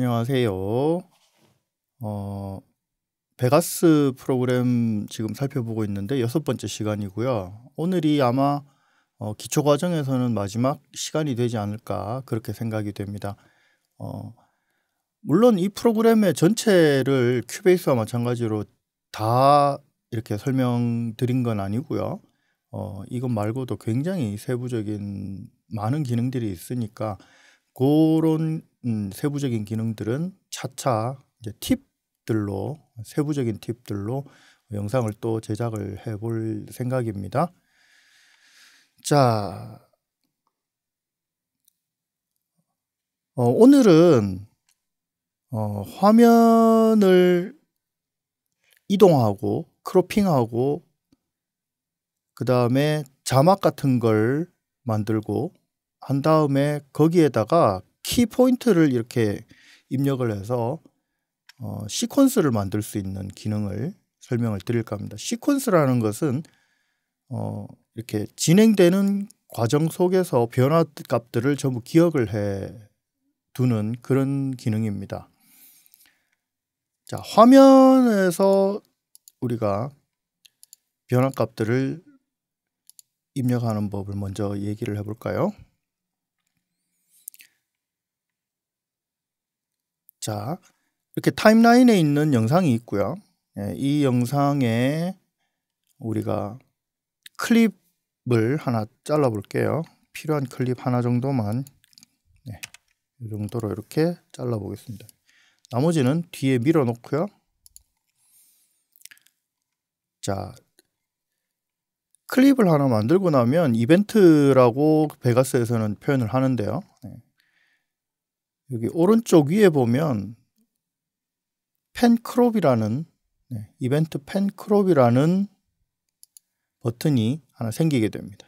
안녕하세요. 어, 베가스 프로그램 지금 살펴보고 있는데 여섯 번째 시간이고요. 오늘이 아마 어, 기초 과정에서는 마지막 시간이 되지 않을까 그렇게 생각이 됩니다. 어, 물론 이 프로그램의 전체를 큐베이스와 마찬가지로 다 이렇게 설명드린 건 아니고요. 어, 이것 말고도 굉장히 세부적인 많은 기능들이 있으니까 그런 음, 세부적인 기능들은 차차 이제 팁들로 세부적인 팁들로 영상을 또 제작을 해볼 생각입니다. 자, 어, 오늘은 어, 화면을 이동하고 크로핑하고 그 다음에 자막 같은 걸 만들고 한 다음에 거기에다가 키 포인트를 이렇게 입력을 해서 어, 시퀀스를 만들 수 있는 기능을 설명을 드릴까 합니다. 시퀀스라는 것은 어, 이렇게 진행되는 과정 속에서 변화 값들을 전부 기억을 해 두는 그런 기능입니다. 자, 화면에서 우리가 변화 값들을 입력하는 법을 먼저 얘기를 해볼까요? 자, 이렇게 타임라인에 있는 영상이 있고요. 예, 이 영상에 우리가 클립을 하나 잘라볼게요. 필요한 클립 하나 정도만 네, 이 정도로 이렇게 잘라보겠습니다. 나머지는 뒤에 밀어놓고요. 자, 클립을 하나 만들고 나면 이벤트라고 베가스에서는 표현을 하는데요. 네. 여기 오른쪽 위에 보면 팬크롭이라는 네, 이벤트 팬크롭이라는 버튼이 하나 생기게 됩니다.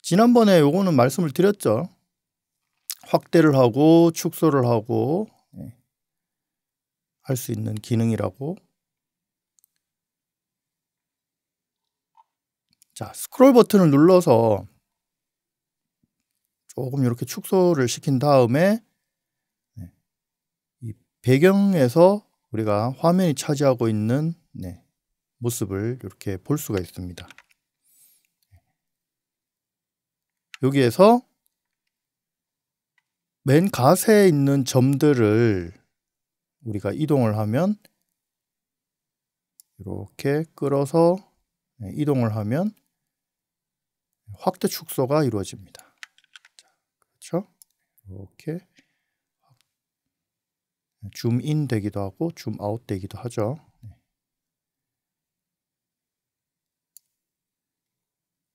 지난번에 요거는 말씀을 드렸죠. 확대를 하고 축소를 하고 네, 할수 있는 기능이라고 자 스크롤 버튼을 눌러서 조금 이렇게 축소를 시킨 다음에 네, 이 배경에서 우리가 화면이 차지하고 있는 네. 모습을 이렇게 볼 수가 있습니다. 여기에서 맨 가세에 있는 점들을 우리가 이동을 하면 이렇게 끌어서 네, 이동을 하면 확대 축소가 이루어집니다. 이렇게 줌인 되기도 하고 줌 아웃 되기도 하죠. 네.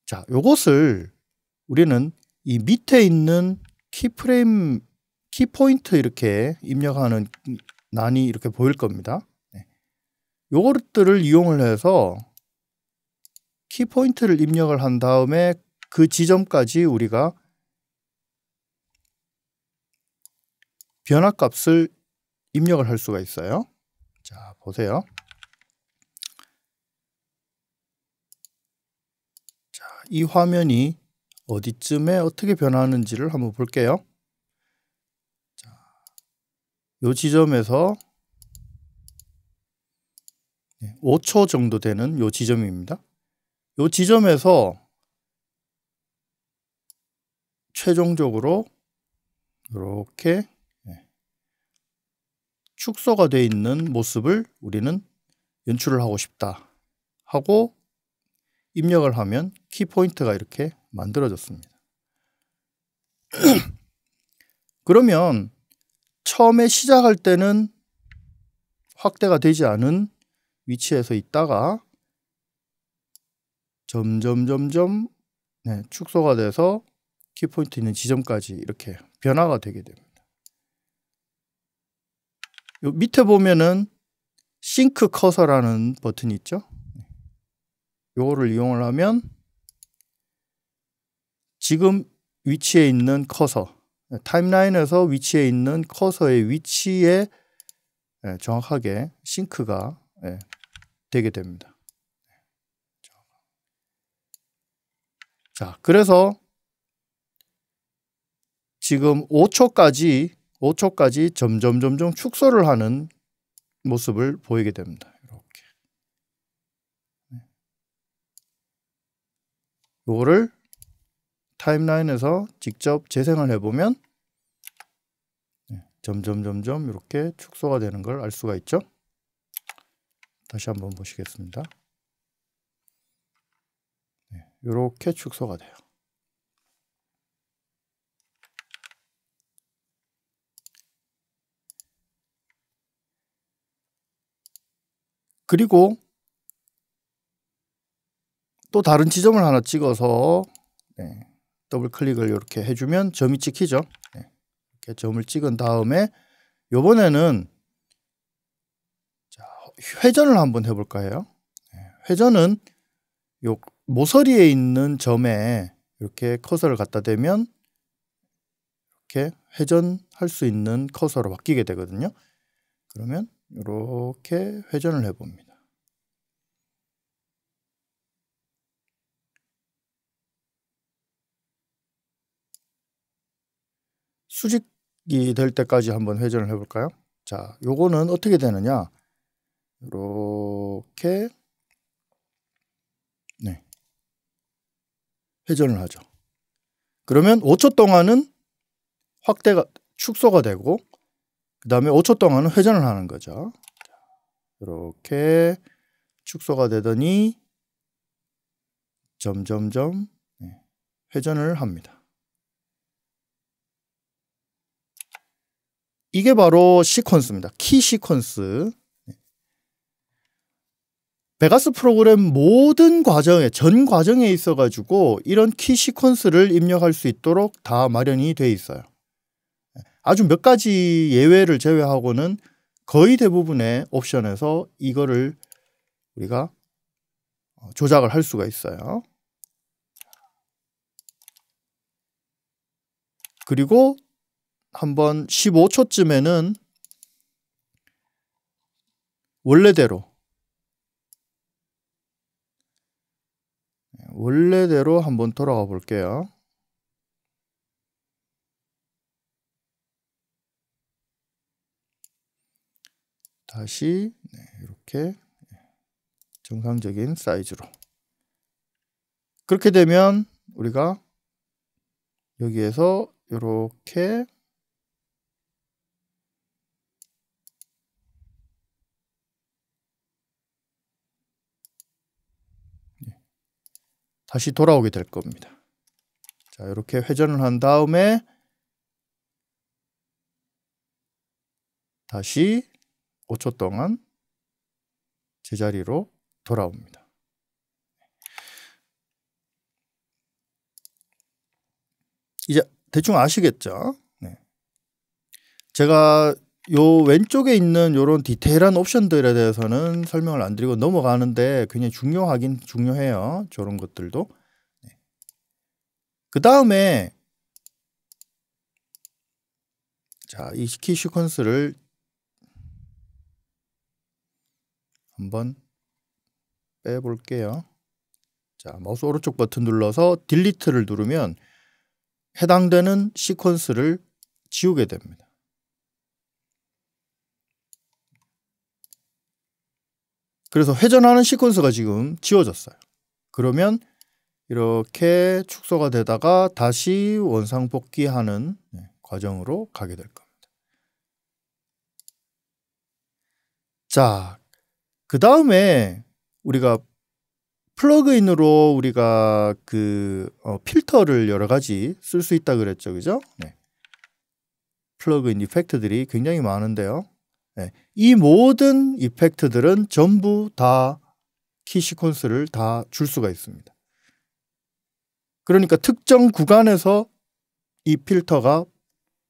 자, 요것을 우리는 이 밑에 있는 키프레임 키포인트 이렇게 입력하는 난이 이렇게 보일 겁니다. 네. 요것들을 이용을 해서 키포인트를 입력을 한 다음에 그 지점까지 우리가 변화값을 입력을 할 수가 있어요. 자, 보세요. 자, 이 화면이 어디쯤에 어떻게 변하는지를 한번 볼게요. 자, 요 지점에서 5초 정도 되는 요 지점입니다. 요 지점에서 최종적으로 이렇게 축소가 돼 있는 모습을 우리는 연출을 하고 싶다 하고 입력을 하면 키포인트가 이렇게 만들어졌습니다. 그러면 처음에 시작할 때는 확대가 되지 않은 위치에서 있다가 점점 점점 네, 축소가 돼서 키포인트 있는 지점까지 이렇게 변화가 되게 됩니다. 요 밑에 보면은 싱크 커서라는 버튼이 있죠. 요거를 이용을 하면 지금 위치에 있는 커서 타임라인에서 위치에 있는 커서의 위치에 예, 정확하게 싱크가 예, 되게 됩니다. 자, 그래서 지금 5초까지 5초까지 점점 점점 축소를 하는 모습을 보이게 됩니다. 이렇게. 네. 요거를 타임라인에서 직접 재생을 해보면 네, 점점 점점 이렇게 축소가 되는 걸 알 수가 있죠. 다시 한번 보시겠습니다. 이렇게 네, 축소가 돼요. 그리고 또 다른 지점을 하나 찍어서 네, 더블 클릭을 이렇게 해주면 점이 찍히죠. 네, 이렇게 점을 찍은 다음에 요번에는 자, 회전을 한번 해볼까 해요. 네, 회전은 요 모서리에 있는 점에 이렇게 커서를 갖다 대면 이렇게 회전할 수 있는 커서로 바뀌게 되거든요. 그러면 이렇게 회전을 해봅니다. 수직이 될 때까지 한번 회전을 해볼까요? 자, 요거는 어떻게 되느냐? 이렇게 네. 회전을 하죠. 그러면 5초 동안은 확대가 축소가 되고 그 다음에 5초 동안은 회전을 하는 거죠. 이렇게 축소가 되더니 점점점 네, 회전을 합니다. 이게 바로 시퀀스입니다. 키 시퀀스. 네. 베가스 프로그램 모든 과정에 전 과정에 있어 가지고 이런 키 시퀀스를 입력할 수 있도록 다 마련이 돼 있어요. 아주 몇 가지 예외를 제외하고는 거의 대부분의 옵션에서 이거를 우리가 어, 조작을 할 수가 있어요. 그리고 한번 15초쯤에는 원래대로 네, 원래대로 한번 돌아가 볼게요. 다시 네, 이렇게 예, 정상적인 사이즈로 그렇게 되면 우리가 여기에서 이렇게 예, 다시 돌아오게 될 겁니다. 자, 이렇게 회전을 한 다음에 다시 5초 동안 제자리로 돌아옵니다. 이제 대충 아시겠죠? 네. 제가 요 왼쪽에 있는 요런 디테일한 옵션들에 대해서는 설명을 안 드리고 넘어가는데 굉장히 중요하긴 중요해요. 저런 것들도. 네. 그 다음에 자, 이키 시퀀스를 한번 빼볼게요. 자, 마우스 오른쪽 버튼 눌러서 딜리트를 누르면 해당되는 시퀀스를 지우게 됩니다. 그래서 회전하는 시퀀스가 지금 지워졌어요. 그러면 이렇게 축소가 되다가 다시 원상복귀하는 네, 과정으로 가게 될 겁니다. 자, 그 다음에 우리가 플러그인으로 우리가 그 어, 필터를 여러 가지 쓸 수 있다 그랬죠, 그죠? 네. 플러그인 이펙트들이 굉장히 많은데요. 네. 이 모든 이펙트들은 전부 다 키 시퀀스를 다 줄 수가 있습니다. 그러니까 특정 구간에서 이 필터가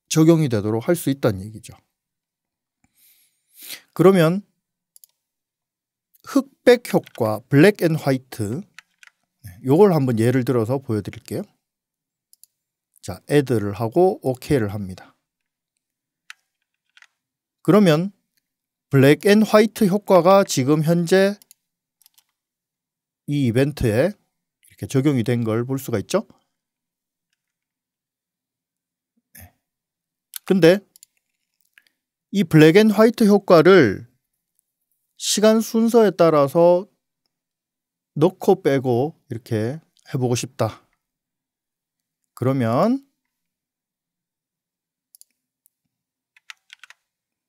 적용이 되도록 할 수 있다는 얘기죠. 그러면 흑백 효과, 블랙 앤 화이트 요걸 한번 예를 들어서 보여드릴게요. 자, 애드를 하고 OK를 합니다. 그러면 블랙 앤 화이트 효과가 지금 현재 이 이벤트에 이렇게 적용이 된 걸 볼 수가 있죠. 네. 근데 이 블랙 앤 화이트 효과를 시간 순서에 따라서 넣고 빼고 이렇게 해보고 싶다. 그러면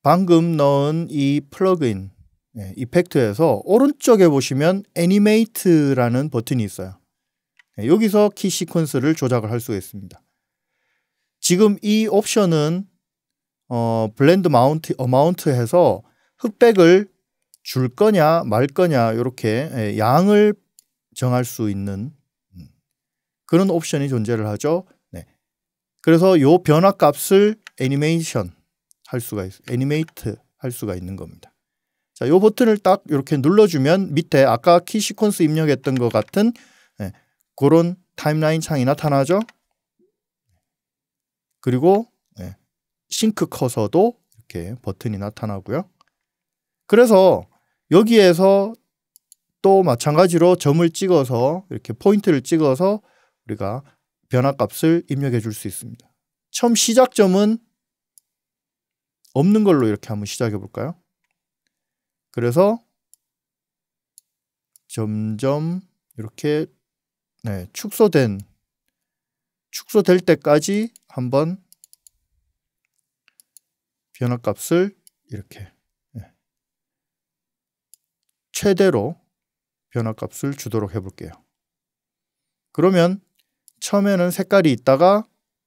방금 넣은 이 플러그인 예, 이펙트에서 오른쪽에 보시면 애니메이트라는 버튼이 있어요. 예, 여기서 키 시퀀스를 조작을 할 수가 있습니다. 지금 이 옵션은 어, 블렌드 마운트 어마운트해서 흑백을 줄 거냐 말 거냐 이렇게 예, 양을 정할 수 있는 음, 그런 옵션이 존재를 하죠. 네. 그래서 요 변화 값을 애니메이션 할 수가 있, 애니메이트 할 수가 있는 겁니다. 자, 요 버튼을 딱 이렇게 눌러주면 밑에 아까 키 시퀀스 입력했던 것 같은 네, 그런 타임라인 창이 나타나죠. 그리고 네, 싱크 커서도 이렇게 버튼이 나타나고요. 그래서 여기에서 또 마찬가지로 점을 찍어서 이렇게 포인트를 찍어서 우리가 변화값을 입력해 줄 수 있습니다. 처음 시작점은 없는 걸로 이렇게 한번 시작해 볼까요? 그래서 점점 이렇게 네, 축소된 축소될 때까지 한번 변화값을 이렇게 최대로 변화값을 주도록 해볼게요. 그러면 처음에는 색깔이 있다가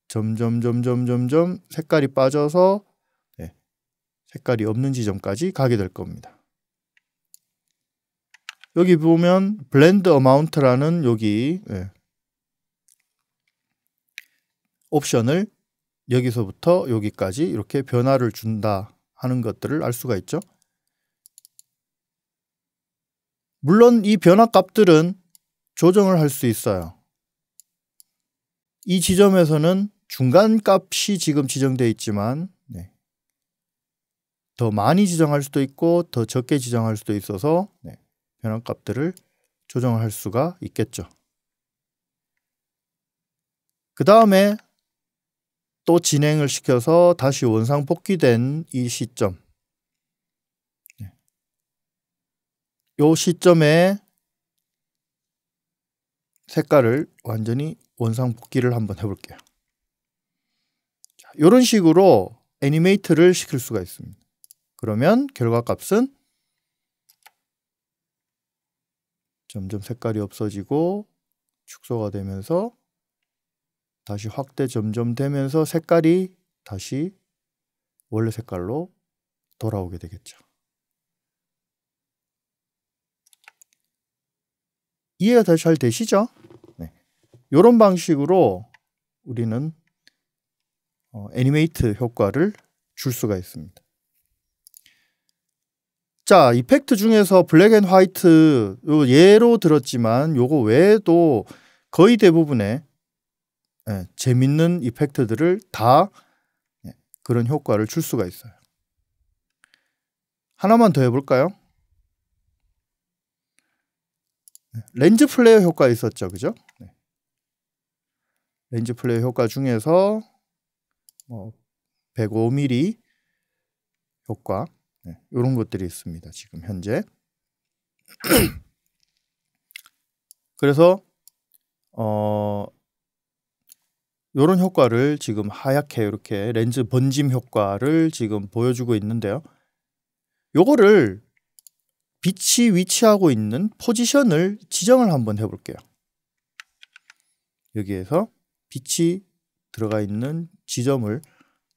점점 점점 점점 색깔이 빠져서 네, 색깔이 없는 지점까지 가게 될 겁니다. 여기 보면 블렌드 어마운트라는 여기 네, 옵션을 여기서부터 여기까지 이렇게 변화를 준다 하는 것들을 알 수가 있죠. 물론 이 변화값들은 조정을 할 수 있어요. 이 지점에서는 중간값이 지금 지정되어 있지만 네. 더 많이 지정할 수도 있고 더 적게 지정할 수도 있어서 네. 변환값들을 조정할 수가 있겠죠. 그 다음에 또 진행을 시켜서 다시 원상 복귀된 이 시점 요 시점에 색깔을 완전히 원상복귀를 한번 해볼게요. 자, 이런 식으로 애니메이트를 시킬 수가 있습니다. 그러면 결과값은 점점 색깔이 없어지고 축소가 되면서 다시 확대 점점 되면서 색깔이 다시 원래 색깔로 돌아오게 되겠죠. 이해가 잘 되시죠? 네. 이런 방식으로 우리는 어, 애니메이트 효과를 줄 수가 있습니다. 자, 이펙트 중에서 블랙 앤 화이트 예로 들었지만 요거 외에도 거의 대부분의 예, 재밌는 이펙트들을 다 예, 그런 효과를 줄 수가 있어요. 하나만 더 해볼까요? 렌즈 플레이어 효과 있었죠, 그죠? 네. 렌즈 플레이어 효과 중에서 뭐 105mm 효과 네, 이런 것들이 있습니다. 지금 현재. 그래서 어 요런 효과를 지금 하얗게 이렇게 렌즈 번짐 효과를 지금 보여주고 있는데요. 요거를 빛이 위치하고 있는 포지션을 지정을 한번 해볼게요. 여기에서 빛이 들어가 있는 지점을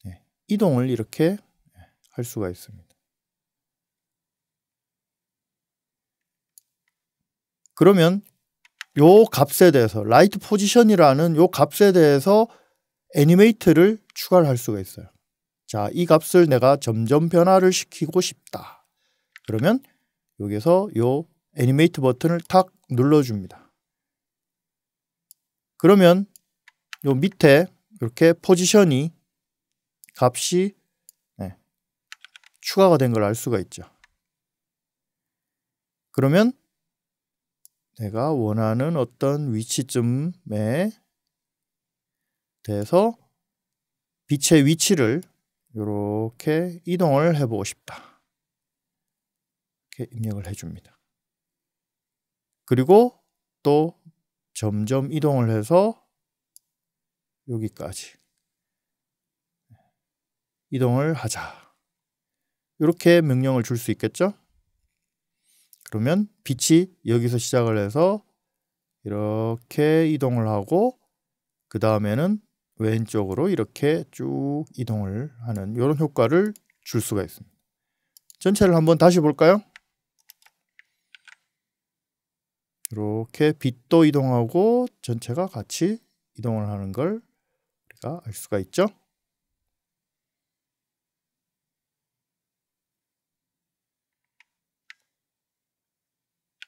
네, 이동을 이렇게 네, 할 수가 있습니다. 그러면 요 값에 대해서 라이트 포지션이라는 요 값에 대해서 애니메이트를 추가를 할 수가 있어요. 자, 이 값을 내가 점점 변화를 시키고 싶다. 그러면 여기서 요 애니메이트 버튼을 탁 눌러줍니다. 그러면 요 밑에 이렇게 포지션이 값이 네, 추가가 된 걸 알 수가 있죠. 그러면 내가 원하는 어떤 위치쯤에 대해서 빛의 위치를 이렇게 이동을 해보고 싶다. 이렇게 입력을 해줍니다. 그리고 또 점점 이동을 해서 여기까지 이동을 하자. 이렇게 명령을 줄 수 있겠죠? 그러면 빛이 여기서 시작을 해서 이렇게 이동을 하고 그 다음에는 왼쪽으로 이렇게 쭉 이동을 하는 이런 효과를 줄 수가 있습니다. 전체를 한번 다시 볼까요? 이렇게 빛도 이동하고 전체가 같이 이동을 하는 걸 우리가 알 수가 있죠.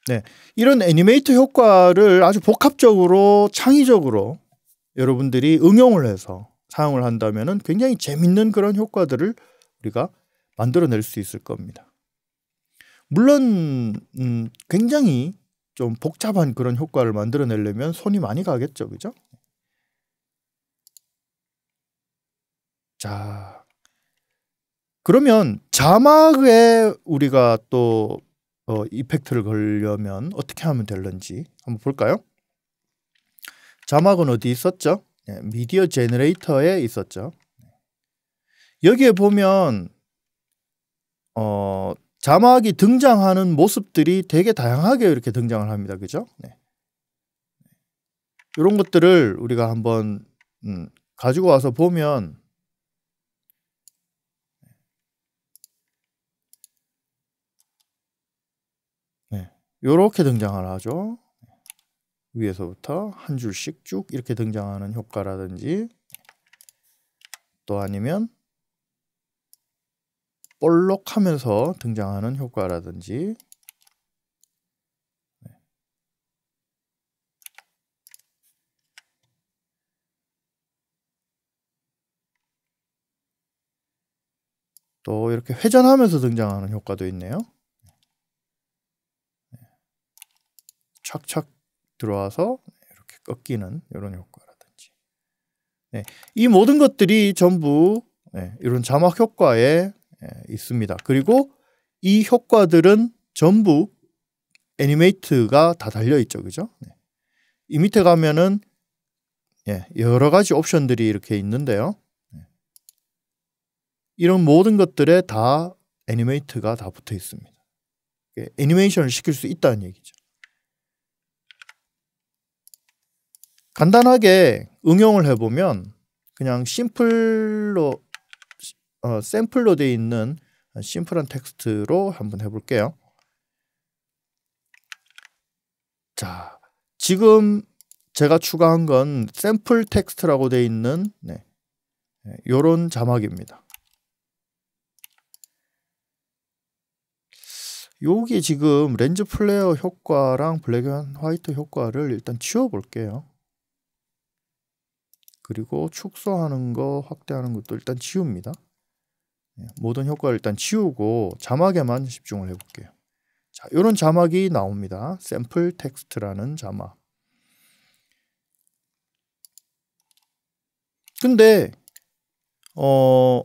네, 이런 애니메이터 효과를 아주 복합적으로 창의적으로 여러분들이 응용을 해서 사용을 한다면 굉장히 재밌는 그런 효과들을 우리가 만들어낼 수 있을 겁니다. 물론 음, 굉장히 좀 복잡한 그런 효과를 만들어내려면 손이 많이 가겠죠, 그죠? 자, 그러면 자막에 우리가 또 어, 이펙트를 걸려면 어떻게 하면 될는지 한번 볼까요? 자막은 어디 있었죠? 네, 미디어 제너레이터에 있었죠. 네. 여기에 보면 어, 자막이 등장하는 모습들이 되게 다양하게 이렇게 등장을 합니다. 그죠? 네. 이런 것들을 우리가 한번 음, 가지고 와서 보면 이렇게 네. 등장을 하죠. 위에서부터 한 줄씩 쭉 이렇게 등장하는 효과라든지 또 아니면 볼록하면서 등장하는 효과라든지 네. 또 이렇게 회전하면서 등장하는 효과도 있네요. 네. 착착 들어와서 이렇게 꺾이는 이런 효과라든지 네, 이 모든 것들이 전부 네, 이런 자막 효과의 예, 있습니다. 그리고 이 효과들은 전부 애니메이트가 다 달려 있죠. 그죠? 네. 이 밑에 가면은 예, 여러 가지 옵션들이 이렇게 있는데요. 네. 이런 모든 것들에 다 애니메이트가 다 붙어 있습니다. 애니메이션을 시킬 수 있다는 얘기죠. 간단하게 응용을 해보면 그냥 심플로 어, 샘플로 돼 있는 심플한 텍스트로 한번 해볼게요. 자, 지금 제가 추가한 건 샘플 텍스트라고 돼 있는 네, 요런 자막입니다. 요게 지금 렌즈 플레어 효과랑 블랙 앤 화이트 효과를 일단 치워볼게요. 그리고 축소하는 거, 확대하는 것도 일단 치웁니다. 예, 모든 효과를 일단 치우고 자막에만 집중을 해볼게요. 자, 이런 자막이 나옵니다. 샘플 텍스트라는 자막. 근데 어,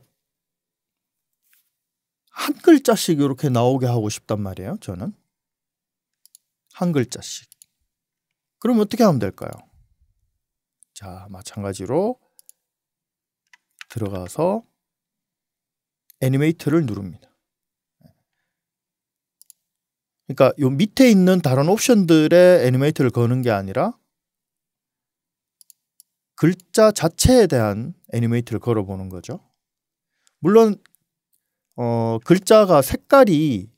한 글자씩 이렇게 나오게 하고 싶단 말이에요. 저는 한 글자씩. 그럼 어떻게 하면 될까요? 자, 마찬가지로 들어가서 애니메이터를 누릅니다. 그러니까 요 밑에 있는 다른 옵션들의 애니메이터를 거는 게 아니라 글자 자체에 대한 애니메이터를 걸어보는 거죠. 물론 어, 글자가 색깔이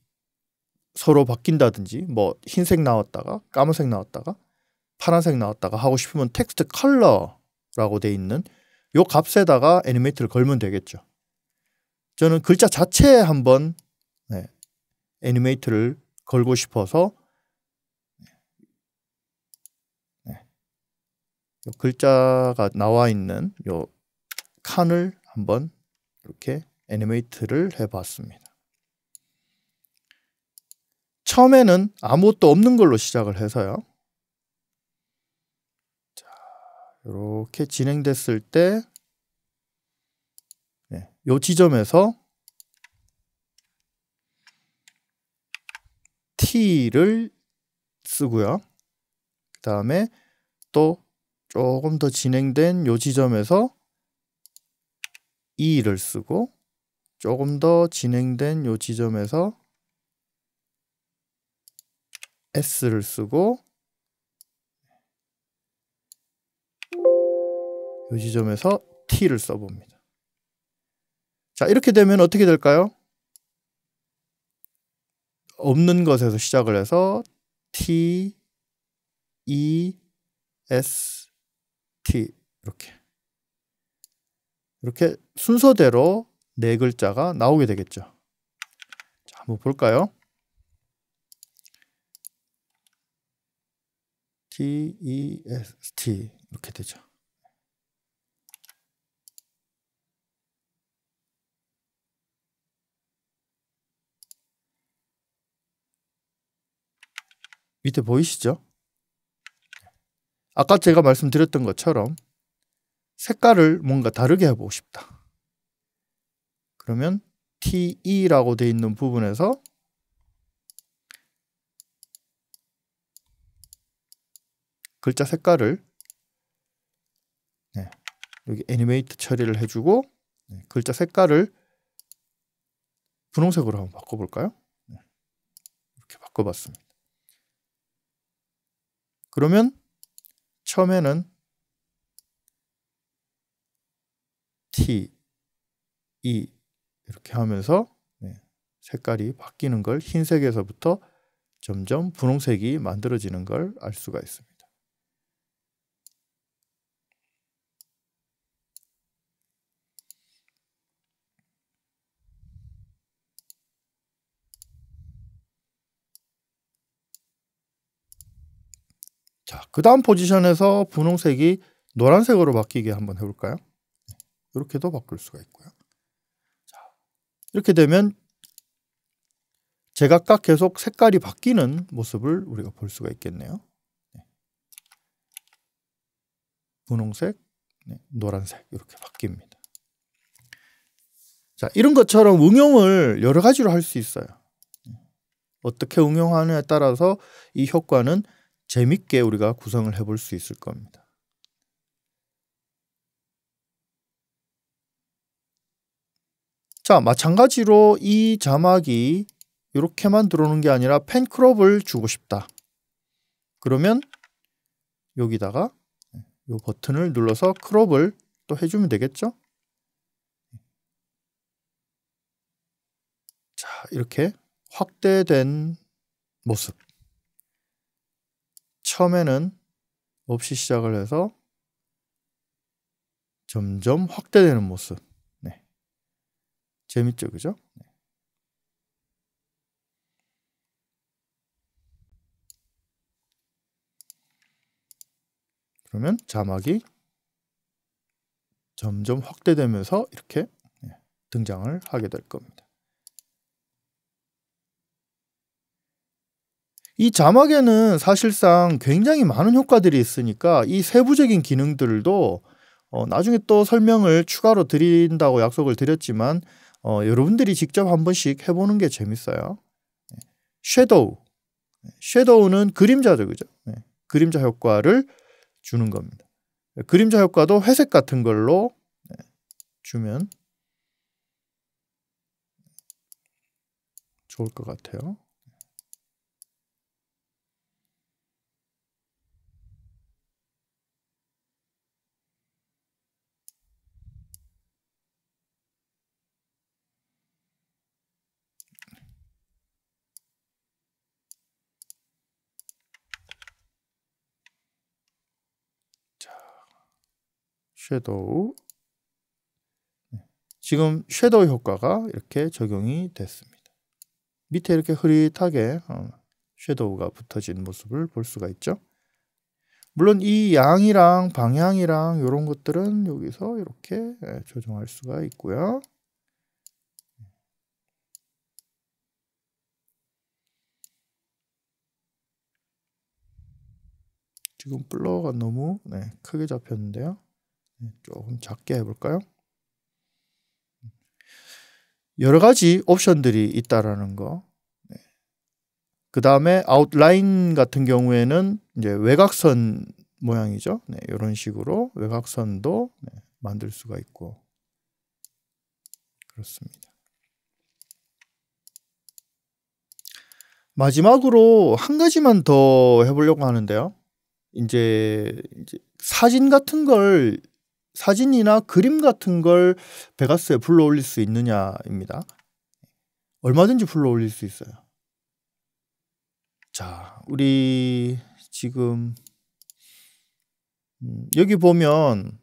서로 바뀐다든지 뭐 흰색 나왔다가 까만색 나왔다가 파란색 나왔다가 하고 싶으면 텍스트 컬러라고 돼 있는 요 값에다가 애니메이트를 걸면 되겠죠. 저는 글자 자체에 한번 네, 애니메이트를 걸고 싶어서 네, 네 글자가 나와 있는 요 칸을 한번 이렇게 애니메이트를 해봤습니다. 처음에는 아무것도 없는 걸로 시작을 해서요. 자, 이렇게 진행됐을 때 네. 요 지점에서 t를 쓰고요. 그 다음에 또 조금 더 진행된 요 지점에서 e를 쓰고 조금 더 진행된 요 지점에서 s를 쓰고 요 지점에서 t를 써봅니다. 자 이렇게 되면 어떻게 될까요? 없는 것에서 시작을 해서 T E S T 이렇게 이렇게 순서대로 네 글자가 나오게 되겠죠. 자, 한번 볼까요? T E S T 이렇게 되죠. 밑에 보이시죠? 아까 제가 말씀드렸던 것처럼 색깔을 뭔가 다르게 해보고 싶다. 그러면 TE라고 되어 있는 부분에서 글자 색깔을 네, 여기 애니메이트 처리를 해주고 네, 글자 색깔을 분홍색으로 한번 바꿔볼까요? 네, 이렇게 바꿔봤습니다. 그러면 처음에는 T, E 이렇게 하면서 네, 색깔이 바뀌는 걸 흰색에서부터 점점 분홍색이 만들어지는 걸 알 수가 있습니다. 자, 그 다음 포지션에서 분홍색이 노란색으로 바뀌게 한번 해볼까요? 이렇게도 바꿀 수가 있고요. 자, 이렇게 되면 제각각 계속 색깔이 바뀌는 모습을 우리가 볼 수가 있겠네요. 네. 분홍색, 네, 노란색 이렇게 바뀝니다. 자, 이런 것처럼 응용을 여러 가지로 할 수 있어요. 네. 어떻게 응용하느냐에 따라서 이 효과는 재밌게 우리가 구성을 해볼 수 있을 겁니다. 자, 마찬가지로 이 자막이 이렇게만 들어오는 게 아니라 팬크롭을 주고 싶다. 그러면 여기다가 이 버튼을 눌러서 크롭을 또 해주면 되겠죠? 자, 이렇게 확대된 모습. 처음에는 없이 시작을 해서 점점 확대되는 모습. 네. 재밌죠, 그죠? 네. 그러면 자막이 점점 확대되면서 이렇게 네, 등장을 하게 될 겁니다. 이 자막에는 사실상 굉장히 많은 효과들이 있으니까 이 세부적인 기능들도 어, 나중에 또 설명을 추가로 드린다고 약속을 드렸지만 어, 여러분들이 직접 한 번씩 해보는 게 재밌어요. 섀도우. 네. 섀도우는 네. 그림자죠, 그죠? 네. 그림자 효과를 주는 겁니다. 그림자 효과도 회색 같은 걸로 네. 주면 좋을 것 같아요. 섀도우 네. 지금 섀도우 효과가 이렇게 적용이 됐습니다. 밑에 이렇게 흐릿하게 어, 섀도우가 붙어진 모습을 볼 수가 있죠. 물론 이 양이랑 방향이랑 이런 것들은 여기서 이렇게 예, 조정할 수가 있고요. 지금 블러가 너무 네, 크게 잡혔는데요. 조금 작게 해볼까요? 여러 가지 옵션들이 있다라는 거. 그 다음에 아웃라인 같은 경우에는 이제 외곽선 모양이죠. 네, 이런 식으로 외곽선도 네, 만들 수가 있고 그렇습니다. 마지막으로 한 가지만 더 해보려고 하는데요. 이제, 이제 사진 같은 걸 사진이나 그림 같은 걸 베가스에 불러 올릴 수 있느냐입니다. 얼마든지 불러 올릴 수 있어요. 자, 우리 지금 음, 여기 보면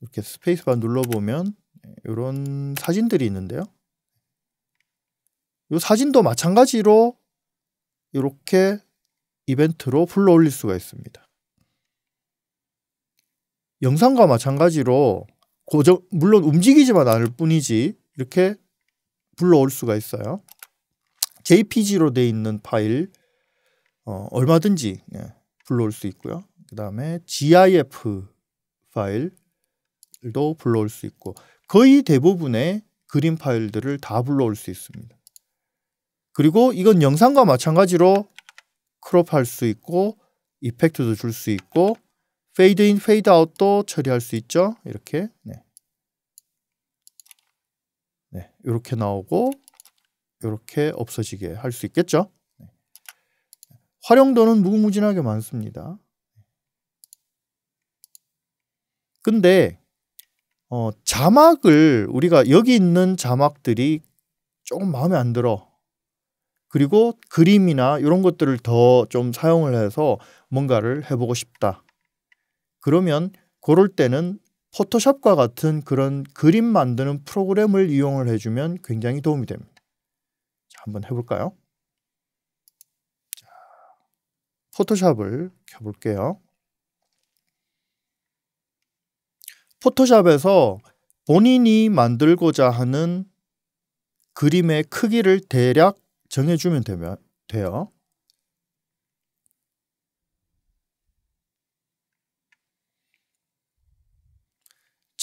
이렇게 스페이스바 눌러보면 이런 사진들이 있는데요. 이 사진도 마찬가지로 이렇게 이벤트로 불러 올릴 수가 있습니다. 영상과 마찬가지로 고정 물론 움직이지만 않을 뿐이지 이렇게 불러올 수가 있어요. JPG로 돼 있는 파일 어, 얼마든지 예, 불러올 수 있고요. 그 다음에 GIF 파일도 불러올 수 있고 거의 대부분의 그림 파일들을 다 불러올 수 있습니다. 그리고 이건 영상과 마찬가지로 크롭할 수 있고 이펙트도 줄 수 있고 페이드인 페이드아웃도 처리할 수 있죠. 이렇게 네. 네, 이렇게 나오고 이렇게 없어지게 할 수 있겠죠. 네. 활용도는 무궁무진하게 많습니다. 근데 어, 자막을 우리가 여기 있는 자막들이 조금 마음에 안 들어. 그리고 그림이나 이런 것들을 더 좀 사용을 해서 뭔가를 해보고 싶다. 그러면 그럴 때는 포토샵과 같은 그런 그림 만드는 프로그램을 이용을 해주면 굉장히 도움이 됩니다. 자, 한번 해볼까요? 자, 포토샵을 켜볼게요. 포토샵에서 본인이 만들고자 하는 그림의 크기를 대략 정해주면 되면 돼요.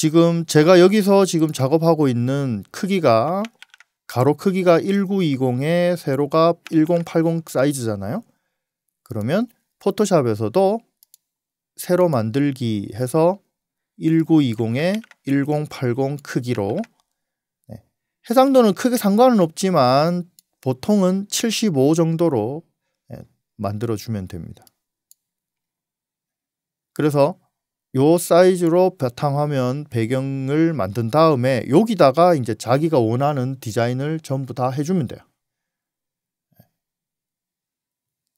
지금 제가 여기서 지금 작업하고 있는 크기가 가로 크기가 1920에 세로가 1080 사이즈잖아요. 그러면 포토샵에서도 세로 만들기 해서 1920에 1080 크기로 네. 해상도는 크게 상관은 없지만 보통은 75 정도로 네, 만들어주면 됩니다. 그래서 요 사이즈로 바탕화면 배경을 만든 다음에 여기다가 이제 자기가 원하는 디자인을 전부 다 해주면 돼요.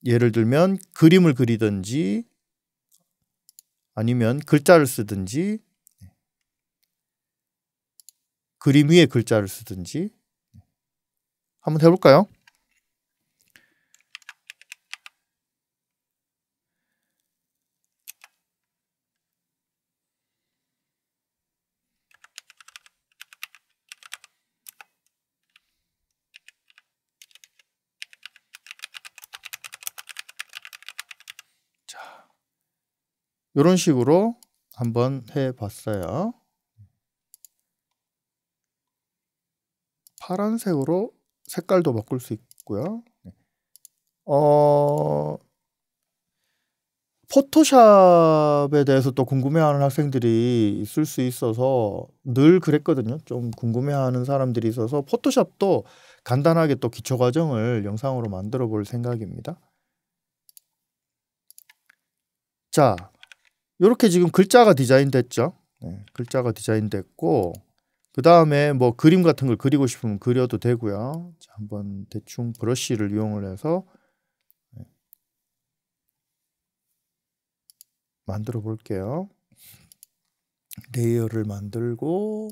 예를 들면 그림을 그리든지 아니면 글자를 쓰든지 그림 위에 글자를 쓰든지 한번 해볼까요? 이런 식으로 한번 해봤어요. 파란색으로 색깔도 바꿀 수 있고요. 네. 어, 포토샵에 대해서 또 궁금해하는 학생들이 있을 수 있어서 늘 그랬거든요. 좀 궁금해하는 사람들이 있어서 포토샵도 간단하게 또 기초 과정을 영상으로 만들어 볼 생각입니다. 자, 이렇게 지금 글자가 디자인됐죠. 네, 글자가 디자인됐고 그 다음에 뭐 그림 같은 걸 그리고 싶으면 그려도 되고요. 자, 한번 대충 브러쉬를 이용을 해서 네. 만들어 볼게요. 레이어를 만들고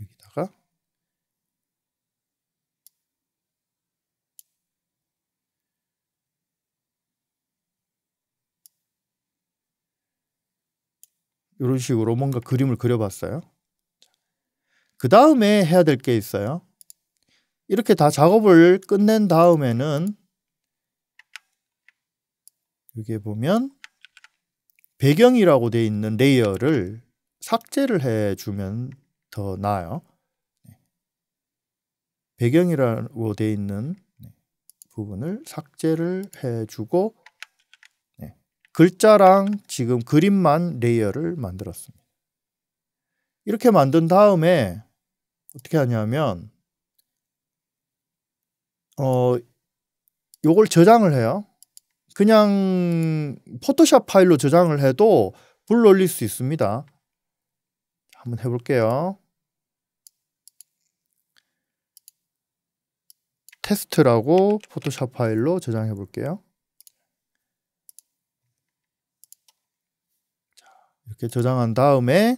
여기다가 이런 식으로 뭔가 그림을 그려봤어요. 그 다음에 해야 될 게 있어요. 이렇게 다 작업을 끝낸 다음에는 여기에 보면 배경이라고 되어 있는 레이어를 삭제를 해주면 더 나아요. 네. 배경이라고 되어 있는 부분을 삭제를 해주고 글자랑 지금 그림만 레이어를 만들었습니다. 이렇게 만든 다음에 어떻게 하냐면 어 요걸 저장을 해요. 그냥 포토샵 파일로 저장을 해도 불러 올릴 수 있습니다. 한번 해볼게요. 테스트라고 포토샵 파일로 저장해 볼게요. 이렇게 저장한 다음에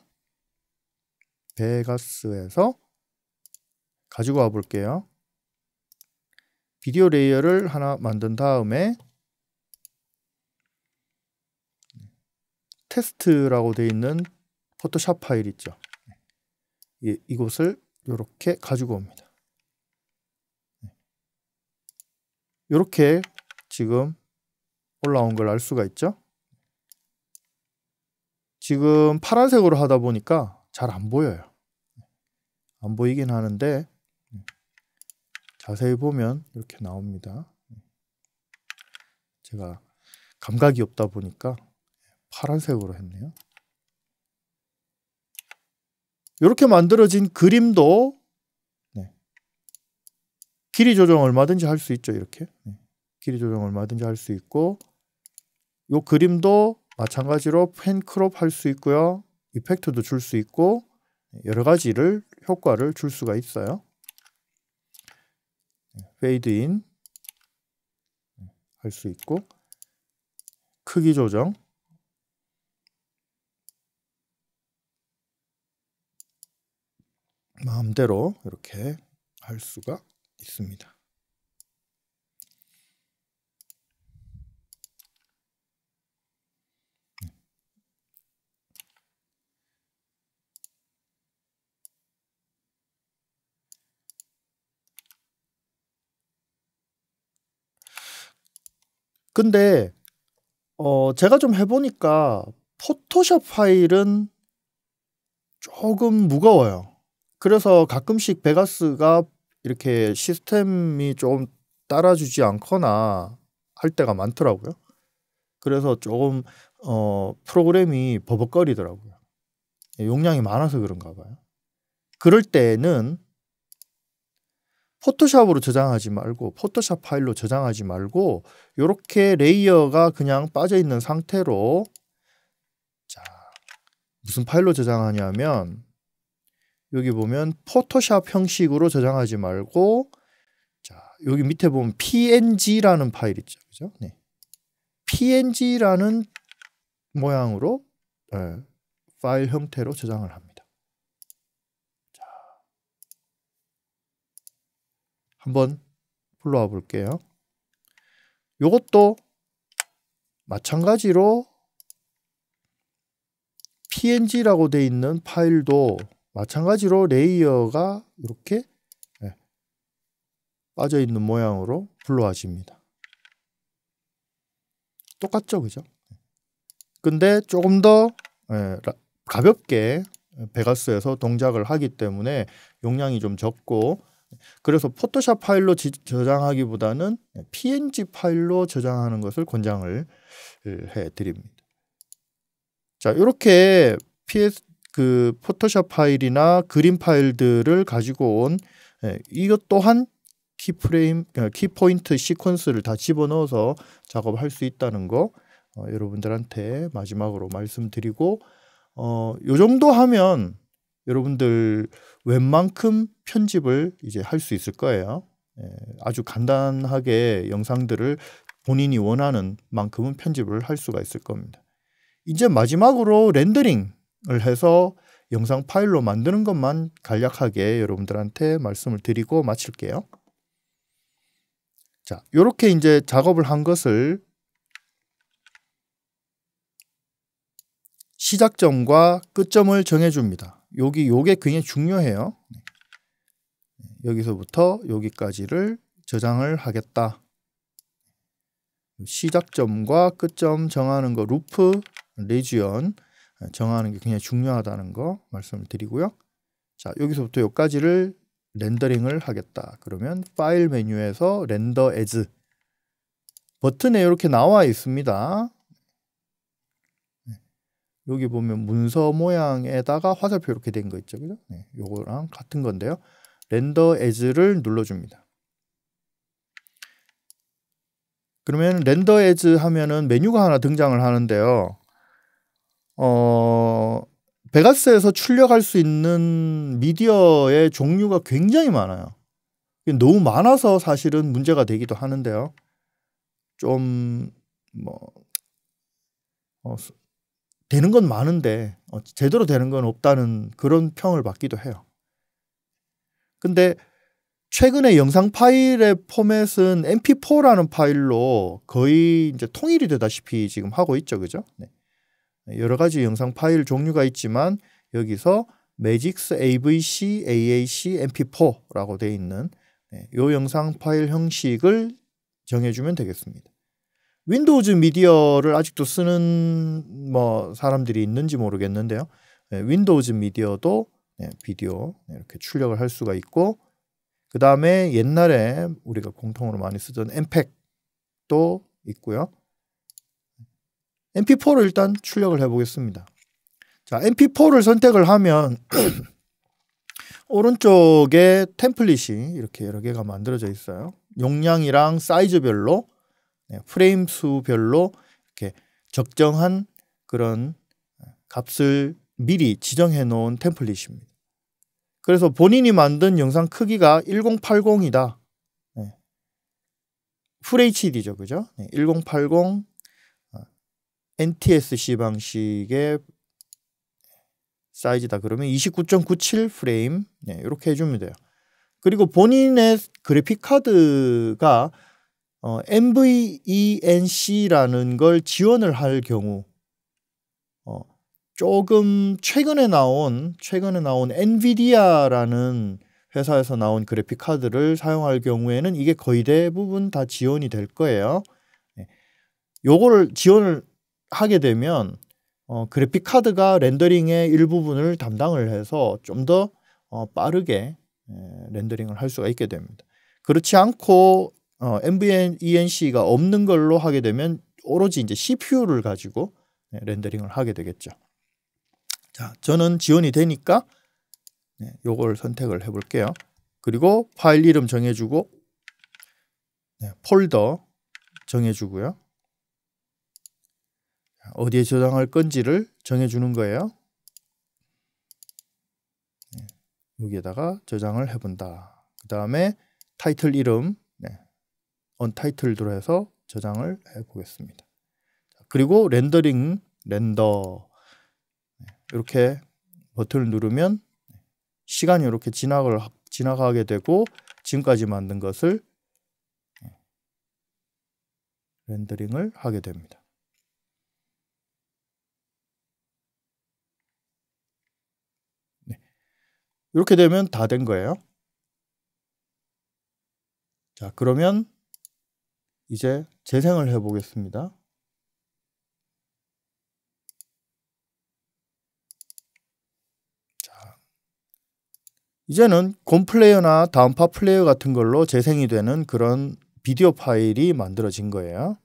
베가스에서 가지고 와 볼게요. 비디오 레이어를 하나 만든 다음에 테스트라고 되어 있는 포토샵 파일 있죠. 예, 이곳을 이렇게 가지고 옵니다. 이렇게 예. 지금 올라온 걸 알 수가 있죠. 지금 파란색으로 하다 보니까 잘 안 보여요. 안 보이긴 하는데 자세히 보면 이렇게 나옵니다. 제가 감각이 없다 보니까 파란색으로 했네요. 이렇게 만들어진 그림도 네. 길이 조정 얼마든지 할 수 있죠. 이렇게 네. 길이 조정 얼마든지 할 수 있고 이 그림도 마찬가지로 팬크롭 할 수 있고요. 이펙트도 줄 수 있고 여러 가지를 효과를 줄 수가 있어요. 네, 페이드인 할 수 있고 크기 조정 마음대로 이렇게 할 수가 있습니다. 근데 어 제가 좀 해보니까 포토샵 파일은 조금 무거워요. 그래서 가끔씩 베가스가 이렇게 시스템이 좀 따라주지 않거나 할 때가 많더라고요. 그래서 조금 어 프로그램이 버벅거리더라고요. 용량이 많아서 그런가 봐요. 그럴 때는 포토샵으로 저장하지 말고 포토샵 파일로 저장하지 말고 이렇게 레이어가 그냥 빠져 있는 상태로 자 무슨 파일로 저장하냐면 여기 보면 포토샵 형식으로 저장하지 말고 자 여기 밑에 보면 png라는 파일 있죠 그죠 네 png라는 모양으로 네, 파일 형태로 저장을 합니다. 한번 불러와 볼게요. 이것도 마찬가지로 png라고 돼 있는 파일도 마찬가지로 레이어가 이렇게 예, 빠져 있는 모양으로 불러와집니다. 똑같죠, 그죠? 근데 조금 더 예, 가볍게 예, 베가스에서 동작을 하기 때문에 용량이 좀 적고 그래서 포토샵 파일로 지, 저장하기보다는 PNG 파일로 저장하는 것을 권장을 해 드립니다. 자, 이렇게 PS 그 포토샵 파일이나 그림 파일들을 가지고 온 예, 이것 또한 키프레임, 어, 키포인트 시퀀스를 다 집어넣어서 작업할 수 있다는 거 어, 여러분들한테 마지막으로 말씀드리고 어, 요 정도 하면 여러분들 웬만큼 편집을 이제 할 수 있을 거예요. 예, 아주 간단하게 영상들을 본인이 원하는 만큼은 편집을 할 수가 있을 겁니다. 이제 마지막으로 렌더링을 해서 영상 파일로 만드는 것만 간략하게 여러분들한테 말씀을 드리고 마칠게요. 자, 이렇게 이제 작업을 한 것을 시작점과 끝점을 정해줍니다. 여기 요게 굉장히 중요해요. 네. 네, 여기서부터 여기까지를 저장을 하겠다. 시작점과 끝점 정하는 거 루프 레지언 네, 정하는 게 굉장히 중요하다는 거 말씀을 드리고요. 자, 여기서부터 여기까지를 렌더링을 하겠다. 그러면 파일 메뉴에서 렌더 에즈 버튼에 이렇게 나와 있습니다. 여기 보면 문서 모양에다가 화살표 이렇게 된 거 있죠. 그죠? 네, 요거랑 같은 건데요. 렌더 에즈를 눌러줍니다. 그러면 렌더 에즈 하면은 메뉴가 하나 등장을 하는데요. 어, 베가스에서 출력할 수 있는 미디어의 종류가 굉장히 많아요. 너무 많아서 사실은 문제가 되기도 하는데요. 좀, 뭐, 어, 되는 건 많은데 어, 제대로 되는 건 없다는 그런 평을 받기도 해요. 근데 최근에 영상 파일의 포맷은 MP4라는 파일로 거의 이제 통일이 되다시피 지금 하고 있죠. 그죠? 네. 여러 가지 영상 파일 종류가 있지만 여기서 매직스 AVC, AAC, MP4라고 되어 있는 네, 요 영상 파일 형식을 정해주면 되겠습니다. 윈도우즈 미디어를 아직도 쓰는 뭐 사람들이 있는지 모르겠는데요. 네, 윈도우즈 미디어도 네, 비디오 예, 이렇게 출력을 할 수가 있고 그 다음에 옛날에 우리가 공통으로 많이 쓰던 m 엠팩도 있고요. MP4를 일단 출력을 해보겠습니다. 자, MP4를 선택을 하면 오른쪽에 템플릿이 이렇게 여러 개가 만들어져 있어요. 용량이랑 사이즈별로 네, 프레임 수별로 이렇게 적정한 그런 값을 미리 지정해 놓은 템플릿입니다. 그래서 본인이 만든 영상 크기가 1080이다. 네. FHD죠, 그죠? 네. 1080 어, NTSC 방식의 사이즈다. 그러면 29.97 프레임 네, 이렇게 해주면 돼요. 그리고 본인의 그래픽 카드가 어, MVENC라는 걸 지원을 할 경우 어, 조금 최근에 나온 최근에 나온 엔비디아라는 회사에서 나온 그래픽 카드를 사용할 경우에는 이게 거의 대부분 다 지원이 될 거예요. 네. 요거를 지원을 하게 되면 어, 그래픽 카드가 렌더링의 일부분을 담당을 해서 좀 더 어, 빠르게 에, 예, 렌더링을 할 수가 있게 됩니다. 그렇지 않고 어, MVN ENC가 없는 걸로 하게 되면 오로지 이제 CPU를 가지고 네, 렌더링을 하게 되겠죠. 자, 저는 지원이 되니까 네, 요걸 선택을 해볼게요. 그리고 파일 이름 정해주고 네, 폴더 정해주고요. 어디에 저장할 건지를 정해주는 거예요. 네, 여기에다가 저장을 해본다. 그 다음에 타이틀 이름 언타이틀드로 해서 저장을 해 보겠습니다. 그리고 렌더링 렌더 네, 이렇게 버튼을 누르면 시간이 이렇게 지나갈, 지나가게 되고 지금까지 만든 것을 렌더링을 하게 됩니다. 네. 이렇게 되면 다 된 거예요. 자, 그러면 이제 재생을 해 보겠습니다. 이제는 곰 플레이어나 다운파 플레이어 같은 걸로 재생이 되는 그런 비디오 파일이 만들어진 거예요.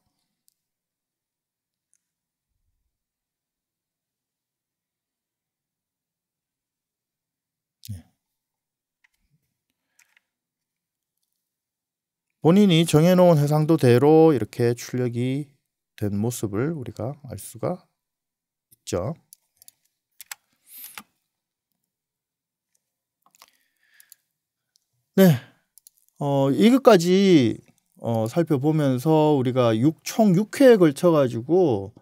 본인이 정해놓은 해상도대로 이렇게 출력이 된 모습을 우리가 알 수가 있죠. 네, 어, 이것까지 어, 살펴보면서 우리가 6, 총 6회에 걸쳐가지고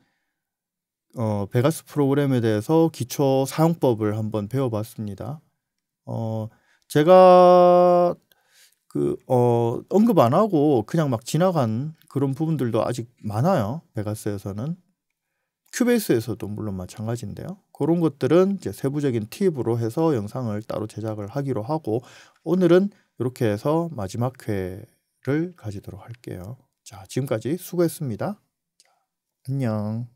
어, 베가스 프로그램에 대해서 기초 사용법을 한번 배워봤습니다. 어, 제가 그, 어, 언급 안 하고 그냥 막 지나간 그런 부분들도 아직 많아요. 베가스에서는. 큐베이스에서도 물론 마찬가지인데요. 그런 것들은 이제 세부적인 팁으로 해서 영상을 따로 제작을 하기로 하고 오늘은 이렇게 해서 마지막 회를 가지도록 할게요. 자, 지금까지 수고했습니다. 자, 안녕.